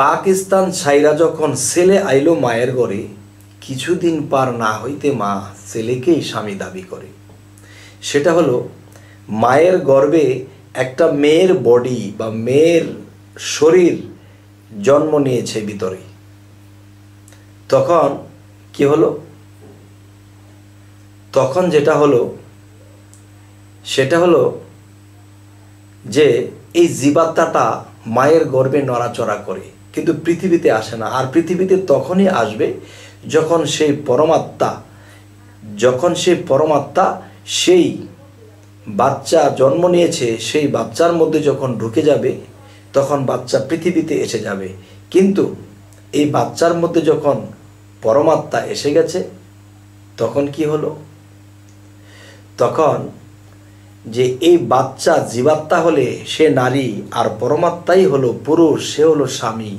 পাকিস্তান সাইরা যখন ছেলে আইলো মায়ের ঘরে কিছুদিন পার না হইতে মা ছেলেকেই স্বামী দাবি করে সেটা হলো মায়ের গর্বে একটা মেয়ের বডি বা মেয়ের শরীর জন্ম নিয়েছে ভিতরে তখন কি হলো তখন যেটা হলো সেটা হলো যে এই জীবাত্মাটা মায়ের গর্বে নড়াচড়া করে কিন্তু পৃথিবীতে আসে না আর পৃথিবীতে তখনই আসবে যখন সেই পরমাত্মা যখন সেই পরমাত্মা সেই বাচ্চা জন্ম নিয়েছে সেই বাচ্চার মধ্যে যখন ঢুকে যাবে তখন বাচ্চা পৃথিবীতে এসে যাবে কিন্তু এই বাচ্চার মধ্যে যখন পরমাত্মা এসে গেছে তখন কি হলো তখন যে এই বাচ্চা জীবাত্মা হলে সে নারী আর পরমাত্মাই হলো পুরুষ সে হলো স্বামী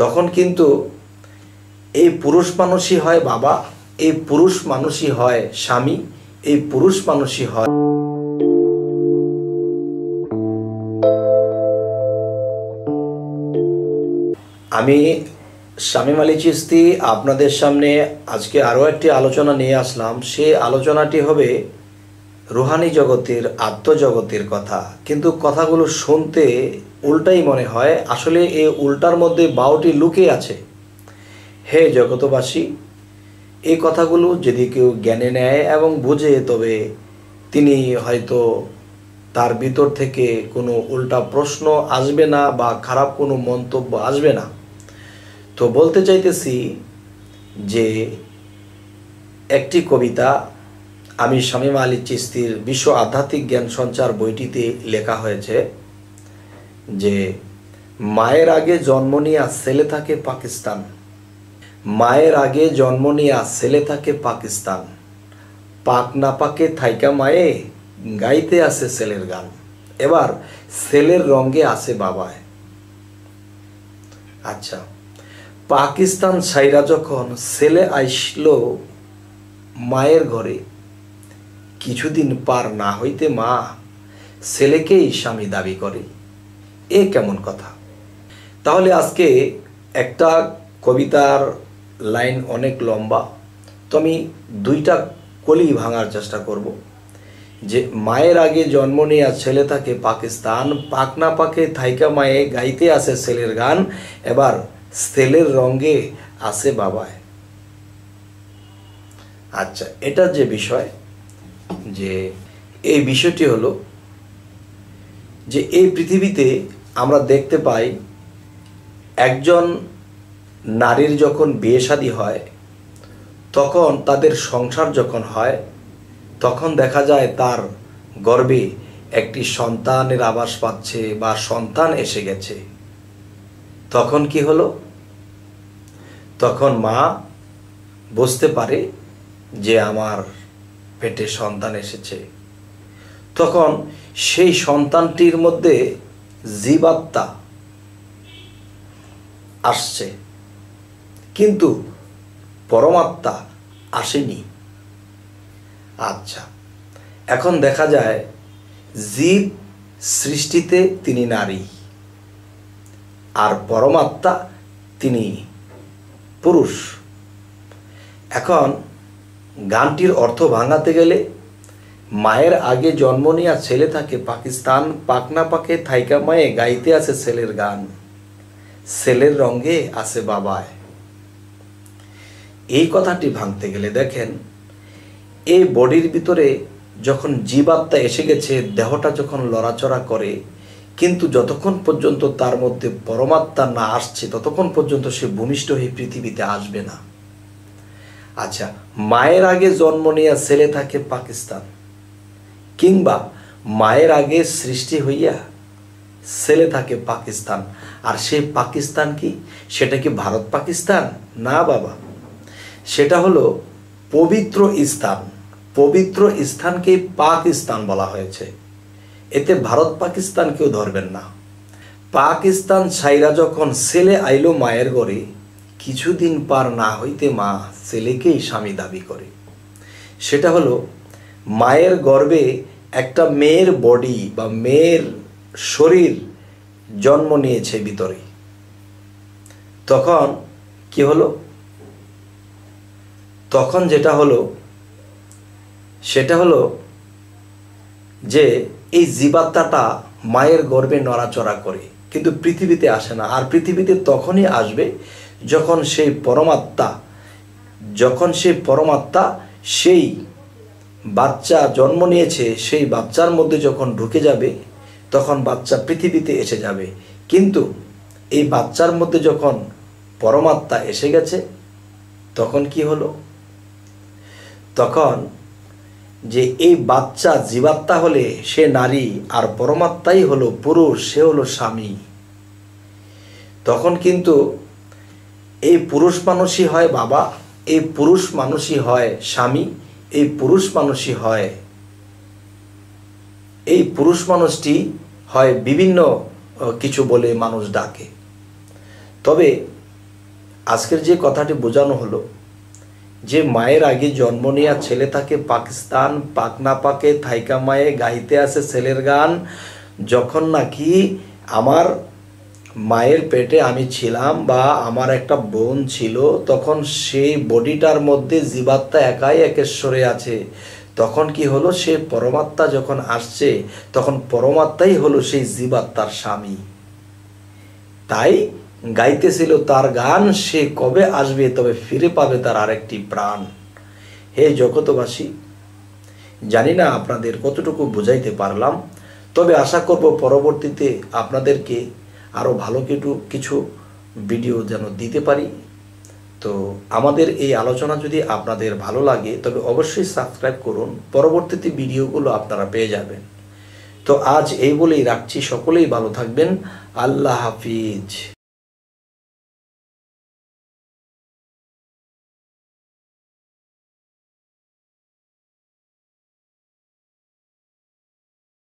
তখন কিন্তু এই পুরুষ মানুষই হয় বাবা এই পুরুষ মানুষই হয় স্বামী এই পুরুষ মানুষই হয় আমি স্বামী মালি চিস্তি আপনাদের সামনে আজকে আরও একটি আলোচনা নিয়ে আসলাম সে আলোচনাটি হবে রুহানি জগতের আত্মজগতের কথা কিন্তু কথাগুলো শুনতে উল্টাই মনে হয় আসলে এ উল্টার মধ্যে বাউটি লুকে আছে হে জগতবাসী এই কথাগুলো যদি কেউ জ্ঞানে নেয় এবং বুঝে তবে তিনি হয়তো তার ভিতর থেকে কোনো উল্টা প্রশ্ন আসবে না বা খারাপ কোনো মন্তব্য আসবে না তো বলতে চাইতেছি যে একটি কবিতা আমি শামীমা আলী চিস্তির বিশ্ব আধ্যাত্মিক জ্ঞান সঞ্চার বইটিতে লেখা হয়েছে যে মায়ের আগে জন্ম নেওয়া ছেলে থাকে পাকিস্তান মায়ের আগে জন্ম নেওয়া ছেলে থাকে পাকিস্তান পাক না পাকে থাইকা মায়ে গাইতে আছে ছেলের গান এবার ছেলের রঙে আছে বাবায় আচ্ছা পাকিস্তান সাইরা যখন ছেলে আইসলো মায়ের ঘরে কিছুদিন পার না হইতে মা ছেলেকেই স্বামী দাবি করে এ কেমন কথা তাহলে আজকে একটা কবিতার লাইন অনেক লম্বা তো আমি দুইটা কলি ভাঙার চেষ্টা করব যে মায়ের আগে জন্ম নেওয়া ছেলে থাকে পাকিস্তান পাক না পাকে থাইকা মায়ে গাইতে আসে ছেলের গান এবার ছেলের রঙে আসে বাবায় আচ্ছা এটা যে বিষয় যে এই বিষয়টি হলো যে এই পৃথিবীতে আমরা দেখতে পাই একজন নারীর যখন বিয়ে শাদী হয় তখন তাদের সংসার যখন হয় তখন দেখা যায় তার গর্বে একটি সন্তানের আবাস পাচ্ছে বা সন্তান এসে গেছে তখন কি হলো তখন মা বুঝতে পারে যে আমার পেটে সন্তান এসেছে তখন সেই সন্তানটির মধ্যে জীবাত্মা আসছে কিন্তু পরমাত্মা আসেনি আচ্ছা এখন দেখা যায় জীব সৃষ্টিতে তিনি নারী আর পরমাত্মা তিনি পুরুষ এখন গানটির অর্থ ভাঙাতে গেলে মায়ের আগে জন্ম নেওয়া ছেলে থাকে পাকিস্তান পাকনা পাকে থাইকা মায়ে গাইতে আছে ছেলের গান ছেলের রঙে আছে বাবায় এই কথাটি ভাঙতে গেলে দেখেন এই বডির ভিতরে যখন জীবাত্মা এসে গেছে দেহটা যখন লড়াচড়া করে কিন্তু যতক্ষণ পর্যন্ত তার মধ্যে পরমাত্মা না আসছে ততক্ষণ পর্যন্ত সে ভূমিষ্ঠ হয়ে পৃথিবীতে আসবে না আচ্ছা মায়ের আগে জন্ম নিয়ে ছেলে থাকে পাকিস্তান কিংবা মায়ের আগে সৃষ্টি হইয়া ছেলে থাকে পাকিস্তান আর সেই পাকিস্তান কি সেটা কি ভারত পাকিস্তান না বাবা সেটা হলো পবিত্র স্থান পবিত্র স্থানকে পাকিস্তান বলা হয়েছে এতে ভারত পাকিস্তান কেউ ধরবেন না পাকিস্তান সাইরা যখন ছেলে আইলো মায়ের গড়ে কিছুদিন পার না হইতে মা ছেলেকেই স্বামী দাবি করে সেটা হলো মায়ের গর্বে একটা মেয়ের বডি বা মেয়ের শরীর জন্ম নিয়েছে ভিতরে তখন কি হলো তখন যেটা হলো সেটা হলো যে এই জীবাত্মাটা মায়ের গর্বে নড়াচড়া করে কিন্তু পৃথিবীতে আসে না আর পৃথিবীতে তখনই আসবে যখন সেই পরমাত্মা যখন সেই পরমাত্মা সেই বাচ্চা জন্ম নিয়েছে সেই বাচ্চার মধ্যে যখন ঢুকে যাবে তখন বাচ্চা পৃথিবীতে এসে যাবে কিন্তু এই বাচ্চার মধ্যে যখন পরমাত্মা এসে গেছে তখন কি হলো তখন যে এই বাচ্চা জীবাত্মা হলে সে নারী আর পরমাত্মাই হলো পুরুষ সে হলো স্বামী তখন কিন্তু এই পুরুষ মানুষই হয় বাবা এই পুরুষ মানুষই হয় স্বামী এই পুরুষ মানুষই হয় এই পুরুষ মানুষটি হয় বিভিন্ন কিছু বলে মানুষ ডাকে তবে আজকের যে কথাটি বোঝানো হলো যে মায়ের আগে জন্ম নেওয়া ছেলে থাকে পাকিস্তান পাক না পাকে থাইকা মায়ে গাইতে আসে ছেলের গান যখন নাকি আমার মায়ের পেটে আমি ছিলাম বা আমার একটা বোন ছিল তখন সেই বডিটার মধ্যে জীবাত্মা একাই একেশ্বরে আছে তখন কি হলো সে পরমাত্মা যখন আসছে তখন পরমাত্মাই হলো সেই জীবাত্মার স্বামী তাই গাইতেছিল তার গান সে কবে আসবে তবে ফিরে পাবে তার আরেকটি প্রাণ হে জগতবাসী জানি না আপনাদের কতটুকু বুঝাইতে পারলাম তবে আশা করব পরবর্তীতে আপনাদেরকে আরও ভালো কিটু কিছু ভিডিও যেন দিতে পারি তো আমাদের এই আলোচনা যদি আপনাদের ভালো লাগে তবে অবশ্যই সাবস্ক্রাইব করুন পরবর্তীতে ভিডিওগুলো আপনারা পেয়ে যাবেন তো আজ এই বলেই রাখছি সকলেই ভালো থাকবেন আল্লাহ হাফিজ